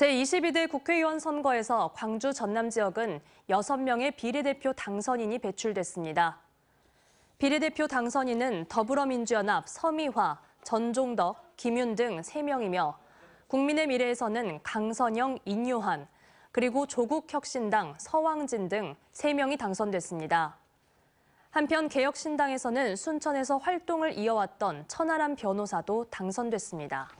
제22대 국회의원 선거에서 광주 전남 지역은 6명의 비례대표 당선인이 배출됐습니다. 비례대표 당선인은 더불어민주연합 서미화, 전종덕, 김윤 등 3명이며 국민의 미래에서는 강선영, 인요한, 그리고 조국혁신당 서왕진 등 3명이 당선됐습니다. 한편 개혁신당에서는 순천에서 활동을 이어왔던 천하람 변호사도 당선됐습니다.